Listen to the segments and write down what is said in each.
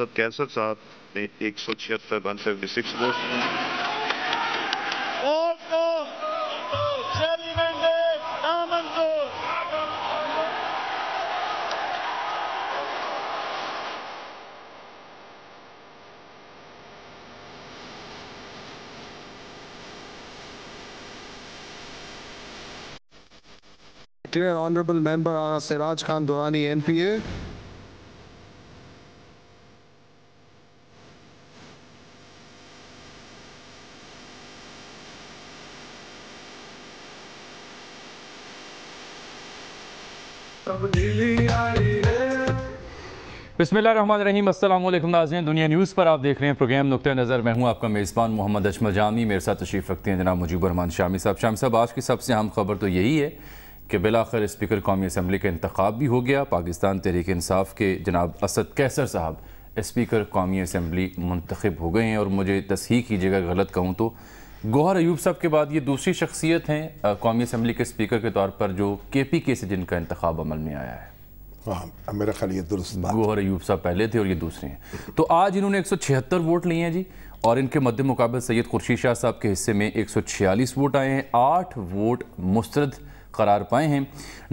सांसद कैसर साहब ने एक सौ छिहत्तर Dear Honorable Member Siraj Khan Durrani, NPA, बसमीम अल्लाम नाजन दुनिया न्यूज़ पर आप देख रहे हैं प्रोग्राम नुक़ नज़र मैं हूँ आपका मेज़बान मोहम्मद अशमल जामी मेरे साथ तशरीफ़ रखते हैं जनाब रमान शामी साहब शामी साहब आज की सबसे अहम खबर तो यही है कि आखिर स्पीकर कौमी असम्बली का इंतबाब भी हो गया पाकिस्तान तहरीक इसाफ़ के जनाब असद कैसर साहब स्पीकर कौमी असम्बली मंतखब हो गए हैं और मुझे तस्ही कीजिएगा गलत कहूँ तो गौहर ऐब साहब के बाद ये दूसरी शख्सियत हैं कौमी असम्बली के स्पीकर के तौर पर जो के पी के से जिनका इंतबाब अमल में आया है हाँ मेरा ख्याल ये दुरुस्त बात अयूब साहब पहले थे और ये दूसरे हैं तो आज इन्होंने एक सौ छिहत्तर वोट लिए हैं जी और इनके मध्य मुकाबले सैयद खुर्शीद शाह साहब के हिस्से में एक सौ छियालीस वोट आए हैं आठ वोट मुस्तरद करार पाए हैं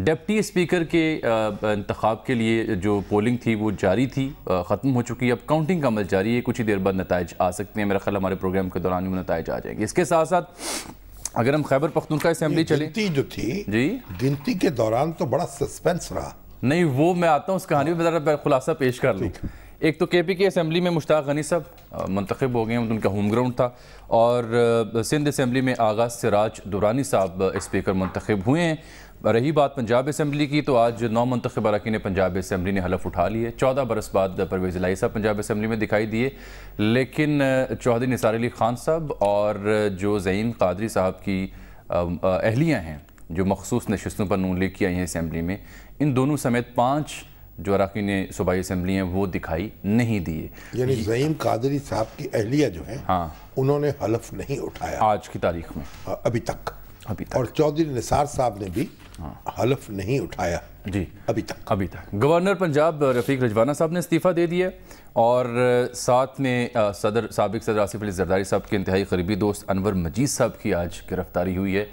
डिप्टी स्पीकर के इंतखब के लिए जो पोलिंग थी वो जारी थी ख़त्म हो चुकी है अब काउंटिंग का अमल जारी है कुछ ही देर बाद नतज आ सकते हैं मेरा ख्याल हमारे प्रोग्राम के दौरान वो नतज आ जाएंगे इसके साथ साथ अगर हम खैबर पख्तूनखा असम्बली चले जो थी जी गिनती के दौरान तो बड़ा सस्पेंस रहा नहीं वो मैं आता हूँ उस कहानी में ज़रा खुलासा पेश कर लूँ एक तो के पी की असम्बली में मुश्ताक गनी साहब मंतखब हो गए हैं उनका होम ग्राउंड था और सिंध असम्बली में आगाज सिराज दुरानी साहब इस्पीकर मंतखब हुए हैं रही बात पंजाब असम्बली की तो आज नौ मंतखब अरकान पंजाब असम्बली ने हलफ उठा ली चौदह बरस बाद परवेज़ लाई साहब पंजाब असम्बली में दिखाई दिए लेकिन चौधरी निसार अली खान साहब और जो जैन कादरी साहब की अहलियाँ हैं जो मखसूस नशस्तों पर नून लीग की आई हैं असम्बली में इन दोनों समेत पाँच जो अरकान सूबाई असम्बली हैं वो दिखाई नहीं दिए यानी जईम कादरी साहब की अहलिया जो है हाँ उन्होंने हलफ नहीं उठाया आज की तारीख में हाँ, अभी तक अभी तक और चौधरी निसार साहब ने भी हाँ। हलफ नहीं उठाया जी अभी तक अभी तक गवर्नर पंजाब रफीक रजवाना साहब ने इस्तीफ़ा दे दिया और साथ में सदर सबक सदर आसिफ अली जरदारी साहब के इंतहाई करीबी दोस्त अनवर मजीद साहब की आज गिरफ्तारी हुई है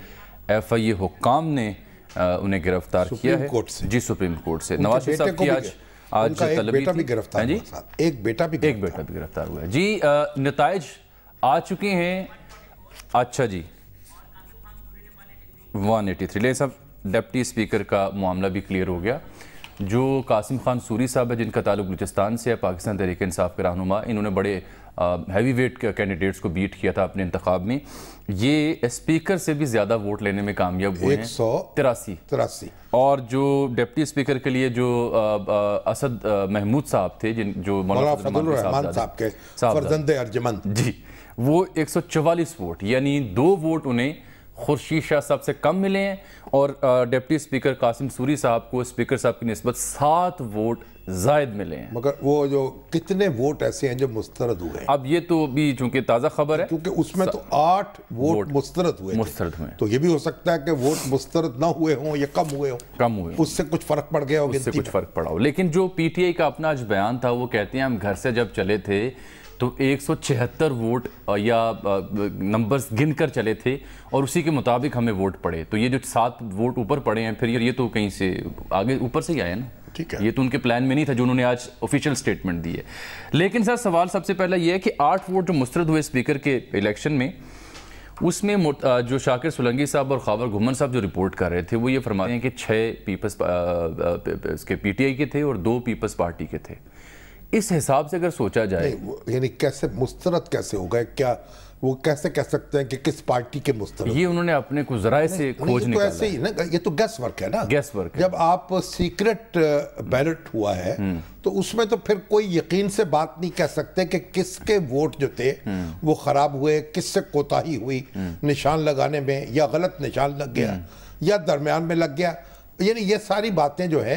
एफ आई ए हुकाम ने उन्हें गिरफ्तार किया है कोर्ट से जी सुप्रीम कोर्ट से नवाज शरीफ साहब की आज आज तलबी बेटा भी गिरफ्तार हाँ जी एक बेटा भी एक बेटा भी गिरफ्तार हुआ है जी नतज आ चुके हैं अच्छा जी 183 एटी थ्री लेकिन साहब डिप्टी स्पीकर का मामला भी क्लियर हो गया जो कासिम खान सूरी साहब है जिनका ताल्लुक बलूचिस्तान से है पाकिस्तान तहरीक इंसाफ के रहनुमा इन्होंने बड़े हैवी वेट कैंडिडेट्स को बीट किया था अपने इंतखब में ये स्पीकर से भी ज्यादा वोट लेने में कामयाब हुए एक सौ तिरासी तिरासी और जो डिप्टी स्पीकर के लिए जो आ, आ, असद महमूद साहब थे जिन जो मौलाना साहब के फरजंद अर्जमंद जी वो वोट यानी दो वोट उन्हें खुर्शीद शाह साहब से कम मिले हैं और डिप्टी स्पीकर कासिम सूरी साहब को स्पीकर साहब की नस्बत सात वोट जायद मिले हैं मगर वो जो कितने वोट ऐसे हैं जो मुस्तरद हुए अब ये तो भी चूंकि ताज़ा खबर है क्योंकि उसमें तो आठ वोट, वोट मुस्तरद हुए मुस्तरद हुए तो ये भी हो सकता है कि वोट मुस्तरद ना हुए हों या कम हुए हों कम हुए उससे कुछ फ़र्क पड़ गया उससे कुछ फ़र्क पड़ा हो लेकिन जो पी टी आई का अपना आज बयान था वो कहते हैं हम घर से जब चले थे तो छिहत्तर वोट या नंबर्स गिनकर चले थे और उसी के मुताबिक हमें वोट पड़े तो ये जो सात वोट ऊपर पड़े हैं फिर ये तो कहीं से आगे ऊपर से ही आए ना ठीक है ये तो उनके प्लान में नहीं था जो उन्होंने आज ऑफिशियल स्टेटमेंट दी है लेकिन सर सवाल सबसे पहला ये है कि आठ वोट जो मुस्तरद हुए स्पीकर के इलेक्शन में उसमें जो शाकिर सोलंगी साहब और खाबर घुमन साहब जो रिपोर्ट कर रहे थे वो ये फरमाते हैं कि छः पीपल्स इसके पीटीआई के थे और दो पीपल्स पार्टी के थे इस हिसाब से अगर सोचा जाए यानी कैसे मुस्तरद कैसे होगा क्या वो कैसे कह सकते हैं कि किस पार्टी के मुस्तर ये उन्होंने अपने को जराए से खोज तो ऐसे ही ना ये तो गैस वर्क है ना गैस वर्क जब आप सीक्रेट बैलेट uh, हुआ है हम्म। तो उसमें तो फिर कोई यकीन से बात नहीं कह सकते कि किसके वोट जो थे हम्म। वो खराब हुए किससे कोताही हुई हम्म। निशान लगाने में या गलत निशान लग गया या दरमियान में लग गया यानी ये सारी बातें जो है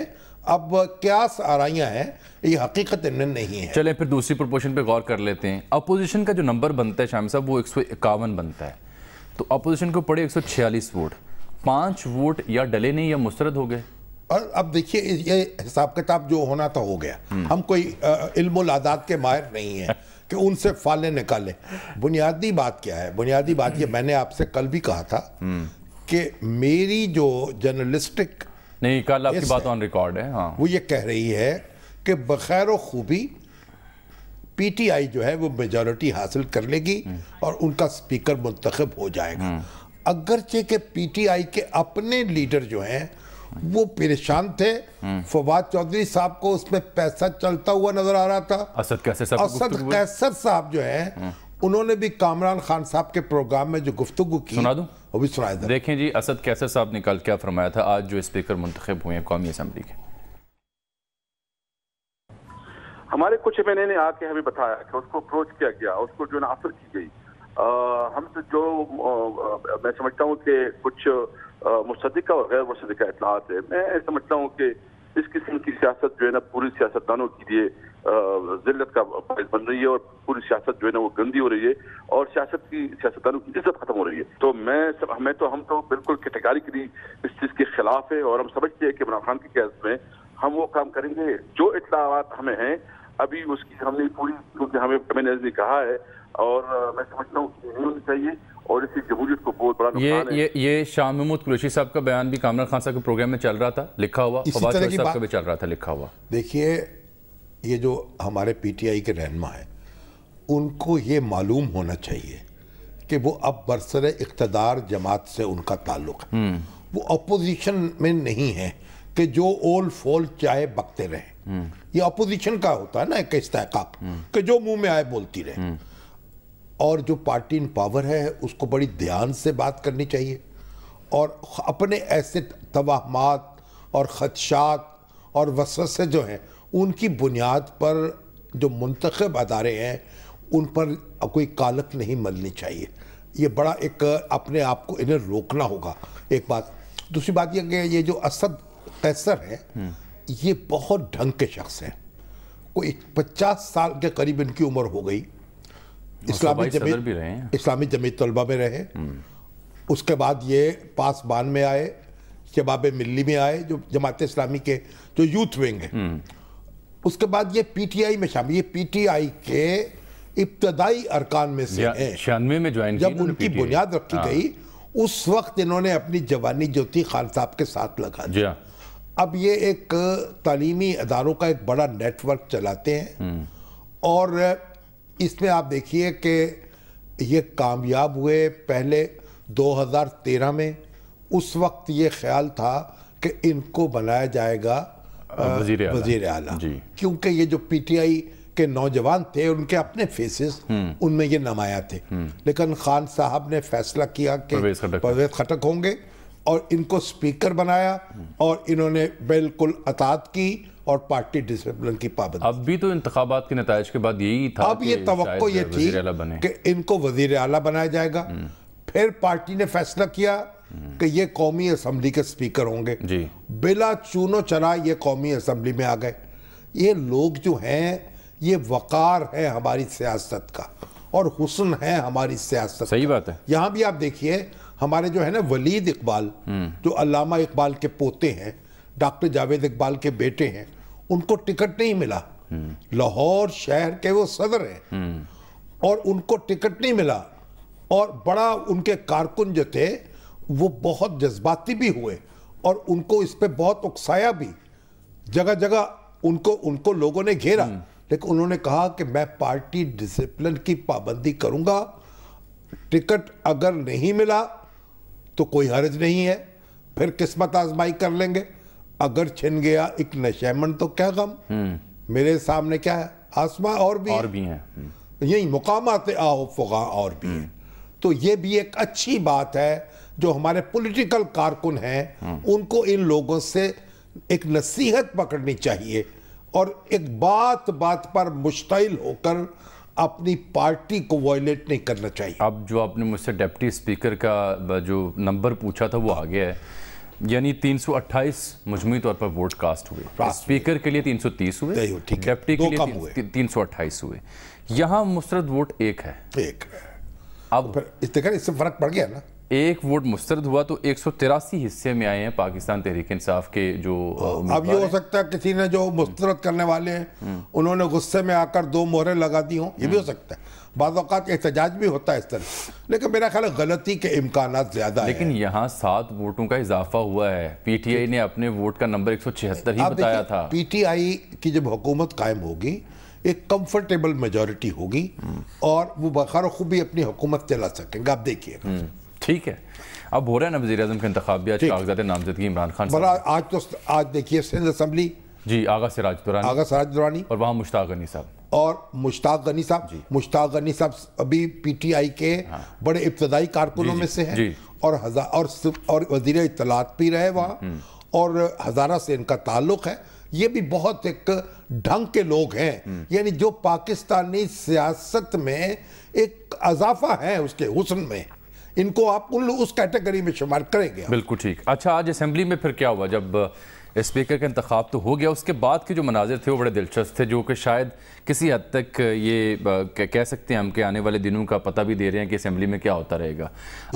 अब क्या सराइयाँ हैं ये हकीकत इनमें नहीं है चले फिर दूसरी प्रपोशन पे गौर कर लेते हैं अपोजिशन का जो नंबर बनता है शाम साहब वो एक सौ इक्यावन बनता है तो अपोजिशन को पड़े एक सौ छियालीस वोट पाँच वोट या डले नहीं या मुस्रद हो गए और अब देखिए ये हिसाब किताब जो होना था हो गया हम्म। हम कोई इल्मादात के माहिर नहीं हैं कि उनसे फाले निकाले बुनियादी बात क्या है बुनियादी बात ये मैंने आपसे कल भी कहा था हम्म। कि मेरी जो जर्नलिस्टिक नहीं कल आपकी बात ऑन रिकॉर्ड है हाँ वो ये कह रही है कि बखैर खूबी पीटीआई जो है वो मेजोरिटी हासिल कर लेगी और उनका स्पीकर मुंतखब हो जाएगा हम्म। अगरचे के पीटीआई के अपने लीडर जो हैं वो परेशान थे हम्म। फवाद चौधरी साहब को उसमें पैसा चलता हुआ नजर आ रहा था असद कैसर साहब असद कैसर साहब जो है हम्म। उन्होंने भी कामरान खान साहब के प्रोग्राम में जो गुफ्तु की सुना दूं वो भी सुनाया था देखें जी असद कैसर साहब ने कल क्या फरमाया था आज जो स्पीकर मंतखब हुए हैं कौमी असम्बली के हमारे कुछ एम ने आके हमें बताया कि उसको अप्रोच किया गया उसको जो ना असर की गई हम हमसे तो जो आ, मैं समझता हूँ कि कुछ मुसदा और गैर मुसदा इतलात है मैं समझता हूँ कि इस किस्म की सियासत जो है ना पूरी सियासतदानों के लिए जिल्लत का बायस बन रही है और पूरी सियासत जो है ना वो गंदी हो रही है और सियासत की सियासतदानों की इज्जत खत्म हो रही है तो मैं सब हमें तो हम तो बिल्कुल लिए इस चीज के खिलाफ है और हम समझते हैं कि इमरान खान के कैस में हम वो काम करेंगे जो इतलात हमें हैं अभी उसकी हमने पूरी क्योंकि हमें कमेनर्स ने कहा है और मैं समझता हूँ कि नहीं होनी चाहिए और इसी जमहूरियत को बहुत बड़ा ये ये ये शाह महमूद कुरैशी साहब का बयान भी कामरान खान साहब के प्रोग्राम में चल रहा था लिखा हुआ साहब का भी चल रहा था लिखा हुआ देखिए ये जो हमारे पीटीआई के रहनमा हैं उनको ये मालूम होना चाहिए कि वो अब बरसर इकतदार जमात से उनका ताल्लुक है हम्म। वो अपोजिशन में नहीं है कि जो ओल फोल चाहे बकते रहे हम्म। ये अपोजिशन का होता है ना एक इस्तेकाक हम्म। कि जो मुंह में आए बोलती रहे और जो पार्टी इन पावर है उसको बड़ी ध्यान से बात करनी चाहिए और अपने ऐसे तवाहमात और खदशात और वसवसे जो हैं उनकी बुनियाद पर जो मंतखब अदारे हैं उन पर कोई कालक नहीं मलनी चाहिए ये बड़ा एक अपने आप को इन्हें रोकना होगा एक बात दूसरी बात यह कि ये जो असद कैसर है हम्म। ये बहुत ढंग के शख्स हैं कोई पचास साल के करीब इनकी उम्र हो गई इस्लामी जमीत इस्लामी जमीत तलबा में रहे हम्म। उसके बाद ये पासबान में आए शबाब मिल्ली में आए जो जमात इस्लामी के जो यूथ विंग है हम्म। उसके बाद ये पीटीआई में शामिल ये पीटीआई के इब्तदाई अरकान में से हैं छियानवे में ज्वाइन जब उनकी बुनियाद रखी हाँ। गई उस वक्त इन्होंने अपनी जवानी जो थी खान साहब के साथ लगा दिया हाँ। अब ये एक तालीमी अदारों का एक बड़ा नेटवर्क चलाते हैं हम्म। और इसमें आप देखिए कि ये कामयाब हुए पहले 2013 में उस वक्त ये ख्याल था कि इनको बनाया जाएगा वजीर अला क्योंकि ये जो पीटीआई के नौजवान थे उनके अपने फेसेस हम्म। उनमें ये नमाया थे हम्म। लेकिन खान साहब ने फैसला किया कि परवेज खटक होंगे और इनको स्पीकर बनाया हम्म। और इन्होंने बिल्कुल अतात की और पार्टी डिसिप्लिन की पाबंदी अब भी तो इंतबात के नतज के बाद यही था अब ये तो ये थी कि इनको वजीर अला बनाया जाएगा हम्म। फिर पार्टी ने फैसला किया हम्म। कि ये कौमी असम्बली के स्पीकर होंगे बिला चूनो चला ये कौमी असम्बली में आ गए ये लोग जो हैं ये वक़ार है हमारी सियासत का और हुसन है हमारी सियासत सही बात है यहाँ भी आप देखिए हमारे जो है ना वलीद इकबाल हम्म। जो अलामा इकबाल के पोते हैं डॉक्टर जावेद इकबाल के बेटे हैं उनको टिकट नहीं मिला लाहौर शहर के वो सदर हैं और उनको टिकट नहीं मिला और बड़ा उनके कारकुन जो थे वो बहुत जज्बाती भी हुए और उनको इस पर बहुत उकसाया भी जगह जगह उनको उनको लोगों ने घेरा हम्म। लेकिन उन्होंने कहा कि मैं पार्टी डिसिप्लिन की पाबंदी करूंगा टिकट अगर नहीं मिला तो कोई हर्ज नहीं है फिर किस्मत आजमाई कर लेंगे अगर छिन गया एक नशेमन तो क्या गम हम्म। मेरे सामने क्या है आसमा और भी और भी हैं हम्म। यही मुकामात आओ फुगा और भी हैं हम्म। तो ये भी एक अच्छी बात है जो हमारे पॉलिटिकल कारकुन हैं उनको इन लोगों से एक नसीहत पकड़नी चाहिए और एक बात बात पर मुश्तिल होकर अपनी पार्टी को वायलेट नहीं करना चाहिए अब जो आपने मुझसे डेप्टी स्पीकर का जो नंबर पूछा था वो आ गया है यानी 328 मजमू तौर पर वोट कास्ट हुए स्पीकर के लिए 330 हुए डेप्टी के लिए हुए। अट्ठाईस हुए यहाँ मुस्रद वोट एक है एक अब तो इससे फर्क पड़ गया ना एक वोट मुस्तरद हुआ तो एक सौ तिरासी हिस्से में आए हैं पाकिस्तान तहरीक इंसाफ के जो हाँ। अब ये हो सकता है किसी ने जो मुस्तरद करने वाले हैं हम्म। उन्होंने गुस्से में आकर दो मोहरें लगा दी हों ये भी हम्म। हो सकता है बात एहतजाज भी होता है इस तरह लेकिन मेरा ख्याल गलती के इम्कान ज़्यादा लेकिन यहाँ सात वोटों का इजाफा हुआ है पी टी आई ने अपने वोट का नंबर एक सौ छिहत्तर ही बताया था पी टी आई की जब हुकूमत कायम होगी एक कंफर्टेबल मेजोरिटी होगी और वो बखार खूबी अपनी हुकूमत चला सकेंगे आप देखिए हम्म, ठीक है अब हो रहा है ना वजी अजम के इंतबिया नामजदगी इमरान खान बड़ा आज तो आज देखिए सिंध असम्बली जी आगा सिराज दुरानी आगा सिराज दुरानी और वहाँ मुश्ताक अनी साहब और मुश्ताक गनी साहब मुश्ताक गनी साहब अभी पीटीआई के हाँ। बड़े इब्तदाई कारकुनों में से हैं और हजार और और वजीर इतलात भी रहे वहाँ हम्म, हम्म। और हजारा से इनका ताल्लुक है ये भी बहुत एक ढंग के लोग हैं हम्म। यानी जो पाकिस्तानी सियासत में एक अजाफा है उसके हुसन में इनको आप उन उस कैटेगरी में शुमार करेंगे बिल्कुल ठीक अच्छा आज असेंबली में फिर क्या हुआ जब स्पीकर का इंतखब तो हो गया उसके बाद के जो मनाजिर थे वो बड़े दिलचस्प थे जो कि शायद किसी हद तक ये कह सकते हैं हम कि आने वाले दिनों का पता भी दे रहे हैं कि असम्बली में क्या होता रहेगा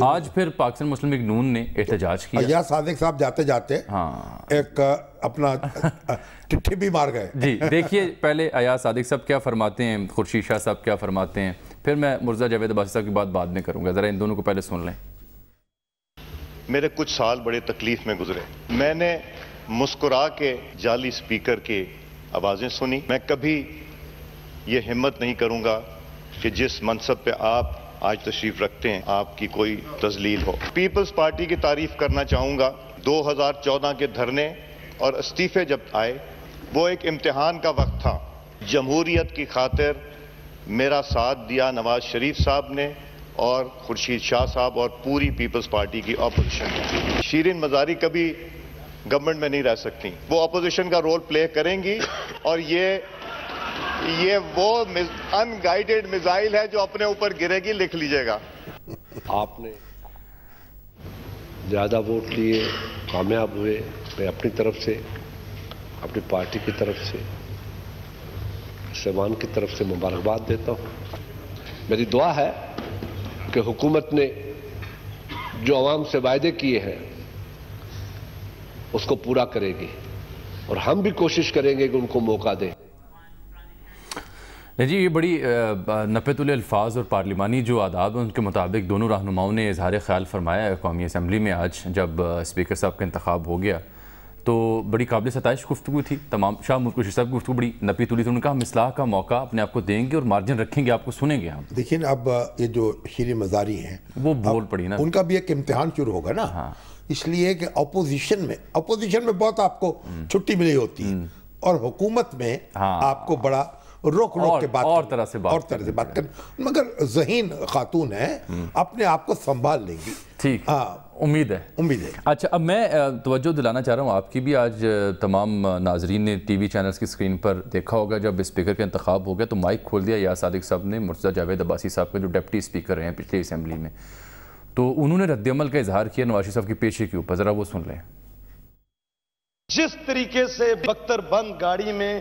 आज फिर पाकिस्तान मुस्लिम लीग नून ने एहतजाज किया सादिक साहब जाते जाते हाँ एक अपना चिट्ठी भी मार गए जी देखिए पहले अयाज सादिक साहब क्या फरमाते हैं खुर्शी शाह साहब क्या फरमाते हैं फिर मैं मुर्जा जावेद अब्बासी साहब की बात बाद में करूँगा ज़रा इन दोनों को पहले सुन लें मेरे कुछ साल बड़े तकलीफ में गुजरे मैंने मुस्कुरा के जाली स्पीकर की आवाज़ें सुनी मैं कभी ये हिम्मत नहीं करूँगा कि जिस मनसब पे आप आज तशरीफ रखते हैं आपकी कोई तजलील हो पीपल्स पार्टी की तारीफ करना चाहूँगा 2014 के धरने और इस्तीफे जब आए वो एक इम्तहान का वक्त था जमहूरीत की खातिर मेरा साथ दिया नवाज शरीफ साहब ने और खुर्शीद शाह साहब और पूरी पीपल्स पार्टी की अपोजिशन शीरिन मजारी कभी गवर्नमेंट में नहीं रह सकती वो अपोजिशन का रोल प्ले करेंगी और ये ये वो अनगाइडेड मिसाइल है जो अपने ऊपर गिरेगी लिख लीजिएगा आपने ज़्यादा वोट लिए कामयाब हुए मैं अपनी तरफ से अपनी पार्टी की तरफ से समान की तरफ से मुबारकबाद देता हूं मेरी दुआ है कि हुकूमत ने जो आवाम से वायदे किए हैं उसको पूरा करेगी और हम भी कोशिश करेंगे कि उनको मौका दें जी ये बड़ी नपतुल अल्फाज और पार्लिमानी जो आदाब हैं उनके मुताबिक दोनों रहनुमाओं ने इजहार ख्याल फरमाया कौमी असम्बली में आज जब स्पीकर साहब का इंतखब हो गया तो बड़ी काबिल सतश गुफ्तु थी तमाम शाह मुल्कुश साहब की गुफ्तु बड़ी नपी तुली थी उनका हम मिसलाह का मौका अपने आप को देंगे और मार्जिन रखेंगे आपको सुनेंगे हम देखिए अब ये जो शीर मजारी हैं वो बोल पड़ी ना उनका भी एक इम्तहान शुरू होगा ना हाँ इसलिए कि अपोजिशन में अपोजिशन में बहुत आपको छुट्टी मिली होती है और हुकूमत में हाँ, आपको हाँ, बड़ा रोक रोक के बात और तरह से बात और तरह से बात कर मगर जहीन खातून है अपने आप को संभाल लेंगी ठीक हाँ उम्मीद है उम्मीद है अच्छा अब मैं तवज्जो दिलाना चाह रहा हूँ आपकी भी आज तमाम नाजरीन ने टी वी चैनल्स की स्क्रीन पर देखा होगा जब स्पीकर का इंतखब हो गया तो माइक खोल दिया या सादिक साहब ने मुर्तजा जावेद अब्बासी साहब के जो डिप्टी स्पीकर रहे हैं पिछली असम्बली में तो उन्होंने रद्दमल का इजहार किया नवाशी साहब की पेशे के ऊपर जरा वो सुन लें जिस तरीके से बख्तर बंद गाड़ी में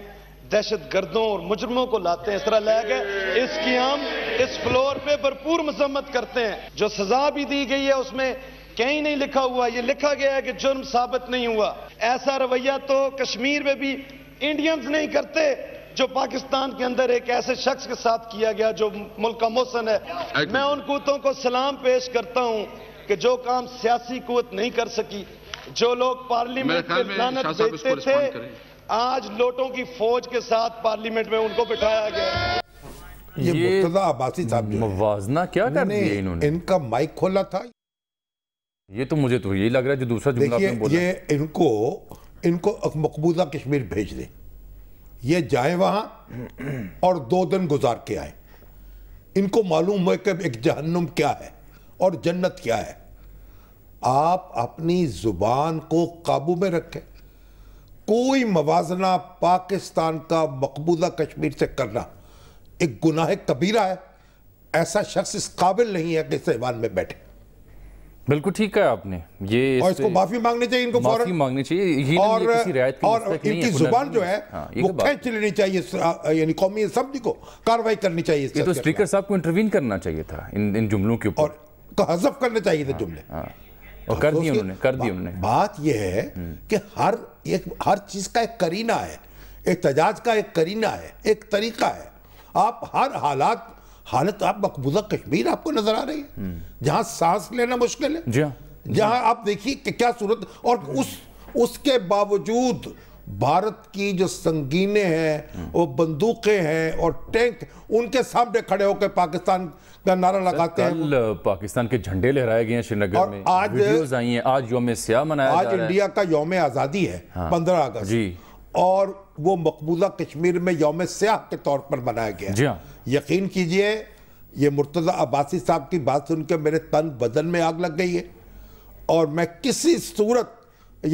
दहशत गर्दों और मुजरमों को लाते हैं इस तरह लाया गया इसकी हम इस फ्लोर पे भरपूर मजम्मत करते हैं जो सजा भी दी गई है उसमें कहीं नहीं लिखा हुआ ये लिखा गया है कि जुर्म साबित नहीं हुआ ऐसा रवैया तो कश्मीर में भी इंडियंस नहीं करते जो पाकिस्तान के अंदर एक ऐसे शख्स के साथ किया गया जो मुल्क का मोहसन है मैं उन कुतों को सलाम पेश करता हूं कि जो काम सियासी कुत नहीं कर सकी जो लोग पार्लियामेंट में लानत देते थे आज लोटों की फौज के साथ पार्लियामेंट में उनको बिठाया गया ये, ये आबासी मुवाजना क्या कर दिया इन्होंने इनका माइक खोला था ये तो मुझे तो यही लग रहा है जो दूसरा जुमला ये इनको इनको मकबूजा कश्मीर भेज दे ये जाए वहां और दो दिन गुजार के आए इनको मालूम है कि एक जहन्नुम क्या है और जन्नत क्या है आप अपनी ज़ुबान को काबू में रखें कोई मवाजना पाकिस्तान का मकबूजा कश्मीर से करना एक गुनाह कबीरा है ऐसा शख्स इस काबिल नहीं है कि इस ऐवान में बैठे बिल्कुल ठीक है आपने ये और इसको माफी मांगनी चाहिए इनको माफी मांगनी चाहिए ये और ये किसी रियायत की और इनकी जुबान जो है हाँ, वो तो खेच लेनी चाहिए यानी कौमी सब्जी को कार्रवाई करनी चाहिए ये तो स्पीकर साहब को इंटरवीन करना चाहिए था इन इन जुमलों के ऊपर तो हजफ करने चाहिए थे हाँ, जुमले हाँ। और कर तो दिए उन्होंने कर दिए उन्होंने बात यह है हम्म। कि हर एक हर चीज का एक करीना है एहतजाज का एक करीना है एक तरीका है आप हर हालात हालत तो आप मकबूजा कश्मीर आपको नजर आ रही है हम्म। जहां सांस लेना मुश्किल है जी जहाँ आप देखिए कि क्या सूरत और उस उसके बावजूद भारत की जो संगीने हैं हम्म। वो बंदूकें हैं और टैंक उनके सामने खड़े होकर पाकिस्तान का नारा लगाते हैं कल पाकिस्तान के झंडे लहराए गए हैं श्रीनगर में आज आई हैं आज योम सियाह मनाया आज इंडिया का योम आज़ादी है हाँ। पंद्रह हाँ, अगस्त जी और वो मकबूजा कश्मीर में योम स्याह के तौर पर मनाया गया जी हाँ। यकीन कीजिए ये मुर्तज़ा अब्बासी साहब की बात सुनकर मेरे तन बदन में आग लग गई है और मैं किसी सूरत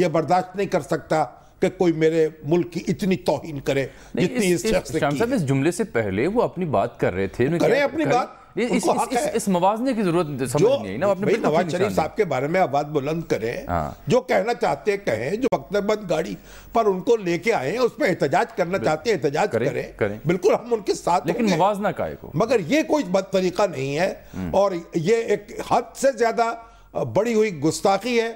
ये बर्दाश्त नहीं कर सकता कि कोई मेरे मुल्क की इतनी तोहिन करे जितनी इस, इस, इस जुमले से पहले वो अपनी बात कर रहे थे करें अपनी बात इस, इस, इस, इस मवाजने की जरूरत नहीं ना अपने नवाज शरीफ साहब के बारे में आवाज बुलंद करें हाँ। जो कहना चाहते हैं कहें जो वक्तबंद गाड़ी पर उनको लेके आए उस पर एहतजाज करना चाहते हैं एहतजाज करें बिल्कुल हम उनके साथ लेकिन मवाजना का मगर ये कोई बद तरीका नहीं है हम्म। और ये एक हद से ज्यादा बड़ी हुई गुस्ताखी है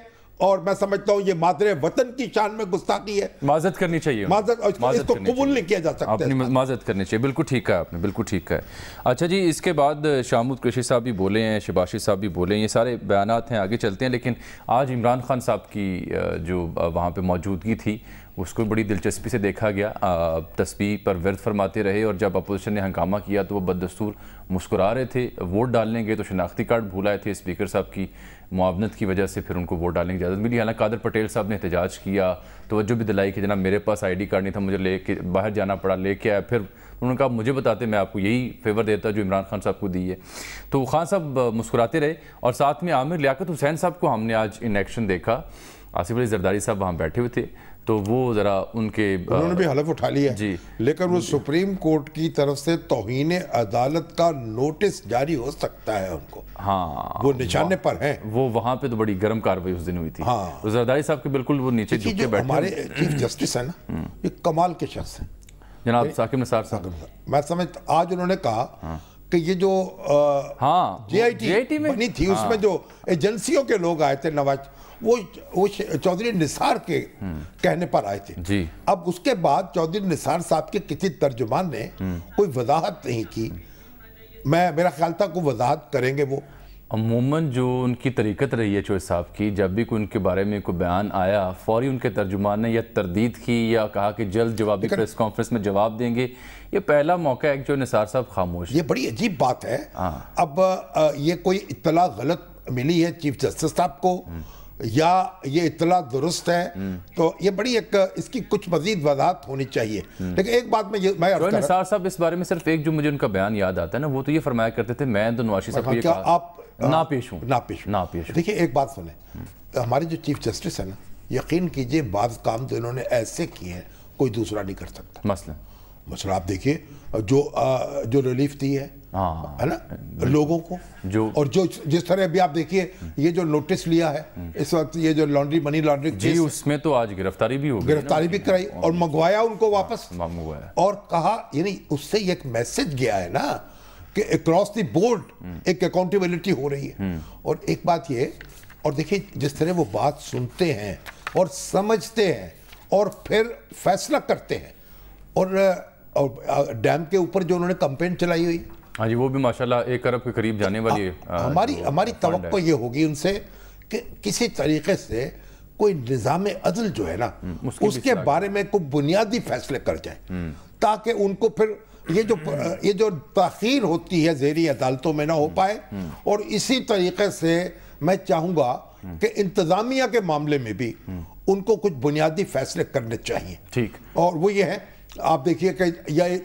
और मैं समझता हूँ ये मादरे वतन की शान में गुस्ताखी है माजत करनी चाहिए माजत इसको, कबूल नहीं किया जा सकता अपनी माजत करनी चाहिए बिल्कुल ठीक है आपने बिल्कुल ठीक है अच्छा जी इसके बाद शामुद कृषि साहब भी बोले हैं शिबाशी साहब भी बोले हैं ये सारे बयान हैं आगे चलते हैं लेकिन आज इमरान खान साहब की जो वहाँ पर मौजूदगी थी उसको बड़ी दिलचस्पी से देखा गया तस्वीर पर व्यर्थ फरमाते रहे और जब अपोजिशन ने हंगामा किया तो वो बदस्तूर मुस्कुरा रहे थे वोट डालने गए तो शनाख्ती कार्ड भूलाए थे स्पीकर साहब की मुआवनत की वजह से फिर उनको वोट डालने की इजाज़त मिली हालांकि कादर पटेल साहब ने एहतजाज किया तोज्जो भी दिलाई कि जना मेरे पास आई डी कार्ड नहीं था मुझे ले के बाहर जाना पड़ा ले के आया फिर उन्होंने कहा मुझे बताते मैं आपको यही फेवर देता जो इमरान खान साहब को दी है तो खान साहब मुस्कुराते रहे और साथ में आमिर लियाकत हुसैन साहब को हमने आज इन एक्शन देखा आसिफ अली जरदारी साहब वहाँ बैठे हुए थे तो वो ज़रा उनके उन्होंने भी हलफ उठा लिया जी लेकिन वो सुप्रीम कोर्ट की तरफ से तोहन अदालत का नोटिस जारी हो सकता है उनको हाँ वो निशाने पर है वो वहाँ पे तो बड़ी गर्म कार्रवाई उस दिन हुई थी हाँ तो जरदारी साहब के बिल्कुल वो नीचे झुक के बैठे हमारे चीफ जस्टिस है ना हम्म। ये कमाल के शख्स है जनाब साकिब निसार साहब मैं समझ आज उन्होंने कहा हाँ। कि ये जो हाँ जे आई टी बनी थी उसमें हाँ। जो एजेंसियों के लोग आए थे नवाज वो वो चौधरी निसार के कहने पर आए थे जी अब उसके बाद चौधरी निसार साहब के किसी तर्जुमान ने कोई वजाहत नहीं की मैं मेरा ख्याल था कोई वजाहत करेंगे वो अमूमन जो उनकी तरीक़त रही है चोई साहब की जब भी कोई उनके बारे में कोई बयान आया फौरी उनके तर्जुमान ने या तरदीद की या कहा कि जल्द जवाबी प्रेस कॉन्फ्रेंस में जवाब देंगे ये पहला मौका है जो निसार साहब खामोश ये बड़ी अजीब बात है हाँ। अब ये कोई इतला गलत मिली है चीफ जस्टिस साहब को या ये इतला दुरुस्त है तो ये बड़ी एक इसकी कुछ मजीद वजाहत होनी चाहिए लेकिन एक बात में मैं तो साहब इस बारे में सिर्फ एक जो मुझे उनका बयान याद आता है ना वो तो ये फरमाया करते थे मैं तो नवाशी साहब क्या आप ना पेश हूँ ना पेश ना पेश देखिए एक बात सुने हमारे जो चीफ जस्टिस है ना यकीन कीजिए बाद काम तो इन्होंने ऐसे किए हैं कोई दूसरा नहीं कर सकता मसला मसला आप देखिए जो जो रिलीफ दी है हाँ। है ना लोगों को जो और जो जिस तरह अभी आप देखिए ये जो नोटिस लिया है इस वक्त ये जो लॉन्ड्री मनी लॉन्ड्रिंग जी उसमें तो आज गिरफ्तारी भी हो गिरफ्तारी भी कराई हाँ। और मंगवाया उनको वापस हाँ, मंगवाया और कहा यानी उससे एक मैसेज गया है ना कि अक्रॉस द बोर्ड एक अकाउंटेबिलिटी हो रही है हम्म। और एक बात ये और देखिए जिस तरह वो बात सुनते हैं और समझते हैं और फिर फैसला करते हैं और डैम के ऊपर जो उन्होंने कंपेन चलाई हुई हाँ जी वो भी माशाल्लाह एक अरब के करीब जाने वाली है हमारी हमारी तो ये होगी उनसे कि किसी तरीके से कोई निज़ाम अदल जो है ना हम्म, उसके बारे में कोई बुनियादी फैसले कर जाए हम्म। ताकि उनको फिर ये जो ये जो तखीर होती है जेरी अदालतों में ना हो हम्म, पाए और इसी तरीके से मैं चाहूँगा कि इंतज़ामिया के मामले में भी उनको कुछ बुनियादी फैसले करने चाहिए ठीक और वो ये है आप देखिए कि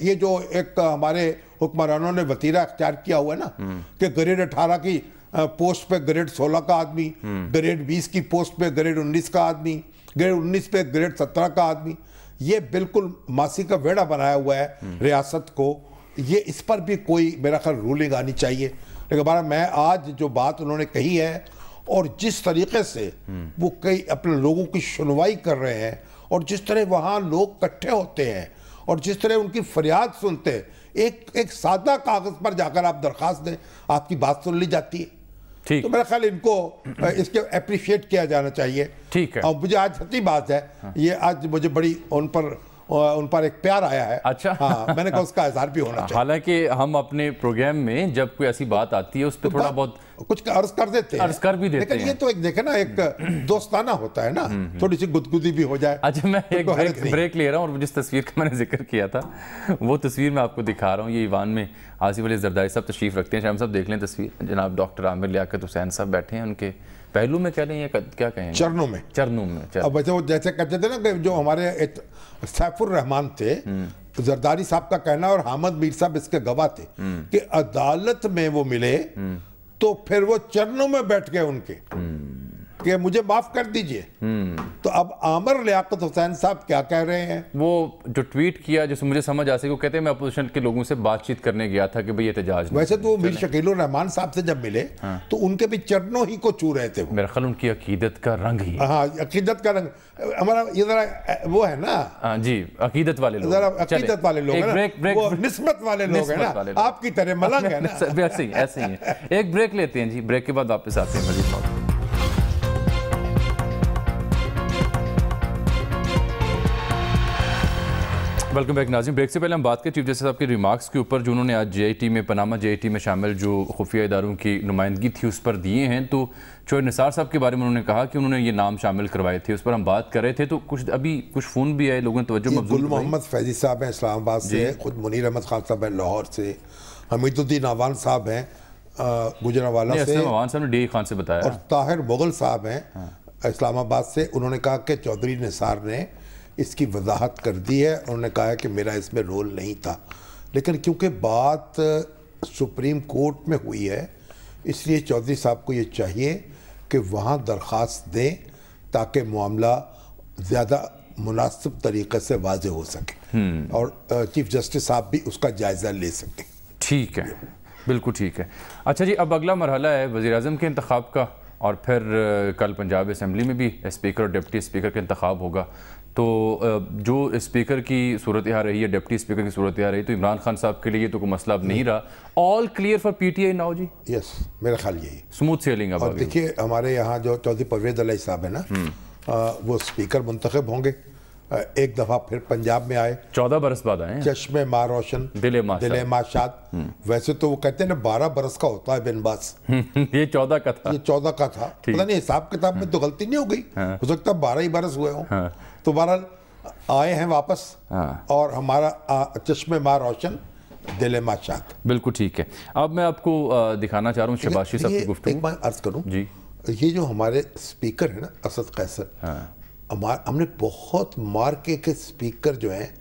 ये जो एक हमारे हुक्मरानों ने वतीरा अख्तियार किया हुआ है ना हम्म। कि ग्रेड अठारह की पोस्ट पे ग्रेड सोलह का आदमी ग्रेड हम्म। बीस की पोस्ट पे ग्रेड उन्नीस का आदमी ग्रेड उन्नीस पे ग्रेड सत्रह का आदमी ये बिल्कुल मासी का वेड़ा बनाया हुआ है हम्म। रियासत को ये इस पर भी कोई मेरा ख्याल रूलिंग आनी चाहिए लेकिन बारा मैं आज जो बात उन्होंने कही है और जिस तरीके से वो कई अपने लोगों की सुनवाई कर रहे हैं और जिस तरह वहाँ लोग इकट्ठे होते हैं और जिस तरह उनकी फरियाद सुनते हैं एक एक सादा कागज पर जाकर आप दरखास्त दें आपकी बात सुन ली जाती है ठीक तो मेरा ख्याल इनको इसके अप्रिशिएट किया जाना चाहिए ठीक है और मुझे आज सच्ची बात है हाँ। ये आज मुझे बड़ी उन पर उन पर एक प्यार आया है अच्छा हाँ, मैंने कहा उसका इजहार भी होना चाहिए हालांकि हम अपने प्रोग्राम में जब कोई ऐसी बात आती है उस पर तो थोड़ा बहुत कुछ अर्ज कर देते हैं कर भी देते लेकिन हैं। ये तो एक देखे ना एक दोस्ताना होता है ना हम्म, हम्म। थोड़ी सी गुदगुदी भी हो जाए अच्छा मैं एक ब्रेक, ब्रेक ले रहा हूँ और जिस तस्वीर का मैंने जिक्र किया था वो तस्वीर मैं आपको दिखा रहा हूँ ये ईवान में आसिफ अली जरदारी साहब तशरीफ रखते हैं शाम साहब देख लें तस्वीर जनाब डॉक्टर आमिर लियाकत हुसैन साहब बैठे हैं उनके पहलू में कह या क्या कहें चरणों में चरणों में अब वैसे वो जैसे कहते थे ना कि जो हमारे सैफुर रहमान थे हम्म। जरदारी साहब का कहना और हामद मीर साहब इसके गवाह थे हम्म। कि अदालत में वो मिले हम्म। तो फिर वो चरणों में बैठ गए उनके कि मुझे माफ कर दीजिए तो अब आमर लियाकत हुसैन साहब क्या कह रहे हैं वो जो ट्वीट किया जिस मुझे समझ आ सके वो कहते हैं मैं अपोजिशन के लोगों से बातचीत करने गया था कि भाई एहतजाज वैसे तो मीर शकील रहमान साहब से जब मिले हाँ। तो उनके भी चरणों ही को छू रहे थे मेरा ख्याल उनकी अकीदत का रंग ही हाँ अकीदत का रंग हमारा ये जरा वो है ना हाँ जी अकीदत वाले लोग अकीदत वाले लोग नस्बत वाले लोग हैं आपकी तरह मलंग है ऐसे ही ऐसे ही है एक ब्रेक लेते हैं जी ब्रेक के बाद वापस आते हैं मजीद वेलकम बैक नाजिम ब्रेक से पहले हम बात करें चीफ जस्टिस साहब के रिमार्क्स के ऊपर जो उन्होंने आज जे में पनामा जे में शामिल जो खुफिया इदारों की नुमाइंदगी थी उस पर दिए हैं तो चोर निसार साहब के बारे में उन्होंने कहा कि उन्होंने ये नाम शामिल करवाए थे उस पर हम बात कर रहे थे तो कुछ अभी कुछ फ़ोन भी आए लोगों ने तोज्जो मोहम्मद फैजी साहब हैं इस्लामाबाद से खुद मुनीर अहमद खान साहब हैं लाहौर से हमीदुद्दीन आवान साहब हैं गुजरावाला से डी खान से बताया और ताहिर मुगल साहब हैं हाँ। इस्लामाबाद से उन्होंने कहा कि चौधरी निसार ने इसकी वजाहत कर दी है उन्होंने कहा है कि मेरा इसमें रोल नहीं था लेकिन क्योंकि बात सुप्रीम कोर्ट में हुई है इसलिए चौधरी साहब को ये चाहिए कि वहाँ दरख्वास्त दें ताकि मामला ज़्यादा मुनासिब तरीक़े से वाज हो सके हम्म। और चीफ जस्टिस साहब भी उसका जायज़ा ले सकें ठीक है बिल्कुल ठीक है अच्छा जी अब अगला मरहला है वज़ी अजम के इंतब का और फिर कल पंजाब असम्बली में भी स्पीकर और डिप्टी स्पीकर का इंतब होगा तो जो स्पीकर की सूरत यहाँ रही है डिप्टी स्पीकर की सूरत यहाँ रही तो इमरान खान साहब के लिए तो कोई मसला अब नहीं रहा all clear for PTI now जी यस yes, मेरा ख्याल यही स्मूथ सेलिंग अब देखिए हमारे यहाँ जो चौधरी परवेज अली साहब है ना हम्म। वो स्पीकर मुंतखब होंगे एक दफ़ा फिर पंजाब में आए चौदह बरस बाद आए चश्मे मार रोशन दिले मा दिले माशाद हम्म। वैसे तो वो कहते हैं ना बारह बरस का होता है बिन बास ये चौदह का था ये चौदह का था पता नहीं हिसाब किताब में तो गलती नहीं हो गई हाँ। हो सकता बारह ही बरस हुए हो हाँ। तो बहरहाल आए हैं वापस हाँ। और हमारा चश्मे मा रोशन मा चाक बिल्कुल ठीक है अब मैं आपको दिखाना चाह रहा हूँ शबाशी साहब की गुफ्तु एक बार अर्ज करूँ जी ये जो हमारे स्पीकर है ना असद कैसर हाँ। हमने बहुत मार्के के स्पीकर जो हैं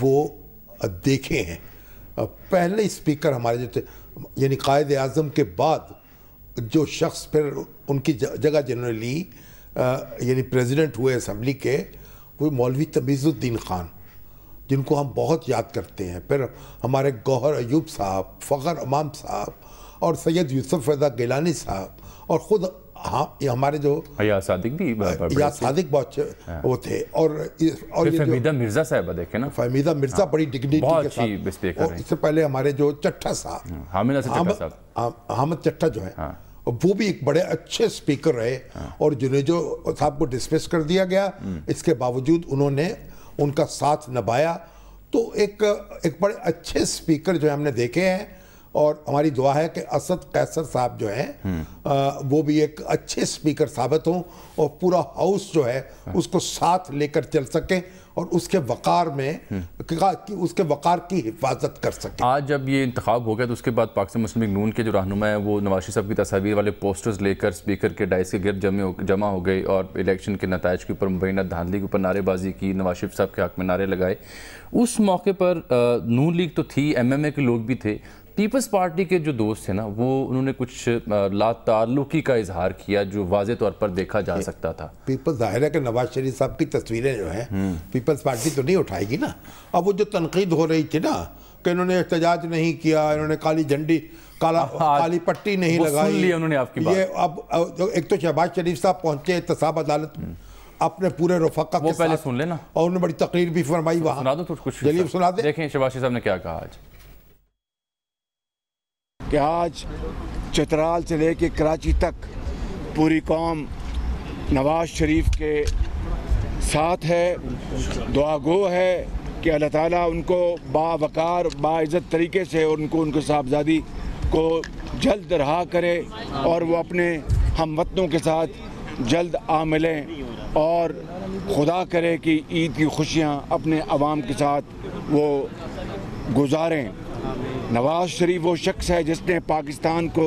वो देखे हैं पहले स्पीकर हमारे जो थे यानी कायद आजम के बाद जो शख्स फिर उनकी जगह जिन्होंने ली यानी प्रेसिडेंट हुए असम्बली के हुए मौलवी तमीज़ुद्दीन ख़ान जिनको हम बहुत याद करते हैं फिर हमारे गौहर अयूब साहब फ़खर अमाम साहब और सैयद यूसुफ रजा गिलानी साहब और ख़ुद हाँ हमारे जो सादिक भी या सादिक बहुत हाँ। वो थे और और फहमीदा मिर्ज़ा साहब देखे ना फहमीदा मिर्ज़ा हाँ। बड़ी डिग्निटी के साथ और इससे पहले हमारे जो चट्टा साहब हाँ, हामिद चट्टा जो है और वो भी एक बड़े अच्छे स्पीकर रहे हाँ। और जुनेजो साहब को डिसमिस कर दिया गया हम्म। इसके बावजूद उन्होंने उनका साथ नभाया तो एक एक बड़े अच्छे स्पीकर जो हमने देखे हैं और हमारी दुआ है कि असद कैसर साहब जो हैं हम्म। वो भी एक अच्छे स्पीकर साबित हों और पूरा हाउस जो है हाँ। उसको साथ लेकर चल सकें और उसके वक़ार में हाँ, उसके वक़ार की हिफाजत कर सके आज जब ये इंतखब हो गया तो उसके बाद पाकिस्तान मुस्लिम लीग नून के जो रहनुमा है वो नवाशी साहब की तस्वीर वाले पोस्टर्स लेकर स्पीकर के डाइस के गिर जमे जमा हो गई और इलेक्शन के नतज के ऊपर मुबैना धांधली के ऊपर नारेबाजी की नवाशिफ साहब के हक में नारे लगाए उस मौके पर नून लीग तो थी एम एम ए के लोग भी थे पीपल्स पार्टी के जो दोस्त हैं ना वो उन्होंने कुछ लातालुकी का इजहार किया जो वाज तौर पर देखा जा सकता था पीपल्स जाहिर है कि नवाज शरीफ साहब की तस्वीरें जो हैं हम्म। पीपल्स पार्टी तो नहीं उठाएगी ना अब वो जो तनकीद हो रही थी ना कि इन्होंने एहतजाज नहीं किया इन्होंने काली झंडी काला हाँ, काली पट्टी नहीं लगाई उन्होंने आपकी ये अब एक तो शहबाज शरीफ साहब पहुंचे एहतसाब अदालत में हम्म। अपने पूरे रफका पहले सुन लेना और उन्होंने बड़ी तकरीर भी फरमाई वहां सुना दो तो कुछ जलिए सुना दे देखें शबाशी साहब ने क्या कहा आज कि आज चतराल से लेके कराची तक पूरी कौम नवाज शरीफ के साथ है दुआ गो है कि अल्लाह ताला उनको बावकार बाइज़त तरीके से और उनको उनके साहबजादी को जल्द रहा करे और वो अपने हम वतनों के साथ जल्द आ मिलें और खुदा करे कि ईद की खुशियाँ अपने आवाम के साथ वो गुजारें नवाज शरीफ वो शख्स है जिसने पाकिस्तान को